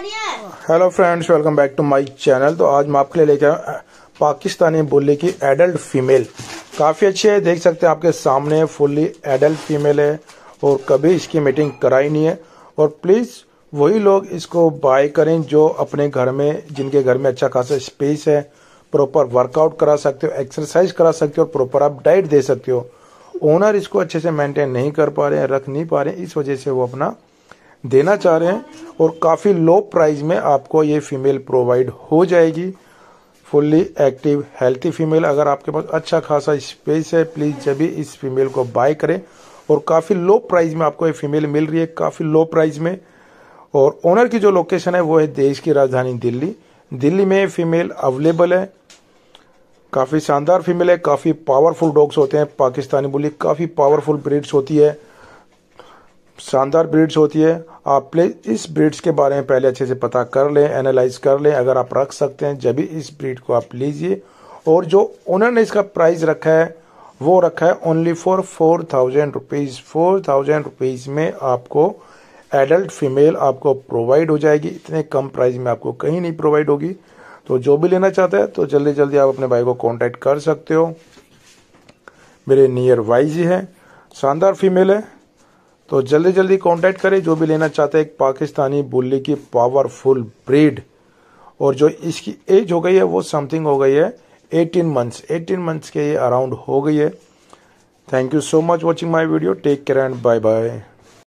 hello friends welcome back to my channel तो आज मैं आपके लिए लेकर आया पाकिस्तानी बोली की एडल्ट फीमेल काफ़ी अच्छी है देख सकते हैं आपके सामने फुल्ली एडल्ट फीमेल है और कभी इसकी मीटिंग कराई नहीं है और प्लीज़ वही लोग इसको बाय करें जो अपने घर में जिनके घर में अच्छा खासा स्पेस है प्रॉपर वर्कआउट करा सकते हो एक्सरसाइज करा सकते हो और प्रॉपर आप डाइट दे सकते हो ओनर इसको अच्छे से मेंटेन नहीं कर पा रहे हैं रख नहीं पा रहे हैं इस वजह से वो अपना देना चाह रहे हैं और काफ़ी लो प्राइस में आपको ये फीमेल प्रोवाइड हो जाएगी फुल्ली एक्टिव हेल्थी फीमेल अगर आपके पास अच्छा खासा स्पेस है प्लीज़ जब भी इस फीमेल को बाय करें और काफ़ी लो प्राइस में आपको ये फीमेल मिल रही है काफ़ी लो प्राइस में और ओनर की जो लोकेशन है वो है देश की राजधानी दिल्ली दिल्ली में फीमेल अवेलेबल है काफ़ी शानदार फीमेल है काफ़ी पावरफुल डॉग्स होते हैं पाकिस्तानी बोली काफ़ी पावरफुल ब्रीड्स होती है शानदार ब्रीड्स होती है आप प्ले इस ब्रीड्स के बारे में पहले अच्छे से पता कर लें एनालाइज कर लें अगर आप रख सकते हैं जब भी इस ब्रीड को आप लीजिए और जो ओनर ने इसका प्राइस रखा है वो रखा है only for four thousand rupees four thousand rupees में आपको एडल्ट फीमेल आपको प्रोवाइड हो जाएगी इतने कम प्राइस में आपको कहीं नहीं प्रोवाइड होगी तो जो भी लेना चाहता है तो जल्दी जल्दी आप अपने भाई को कॉन्टेक्ट कर सकते हो मेरे नियर वाइज ही है शानदार फीमेल है तो जल्दी जल्दी कांटेक्ट करें जो भी लेना चाहते हैं एक पाकिस्तानी बुल्ली की पावरफुल ब्रीड और जो इसकी एज हो गई है वो समथिंग हो गई है 18 मंथ्स 18 मंथ्स के ये अराउंड हो गई है thank you so much watching my video take care and bye bye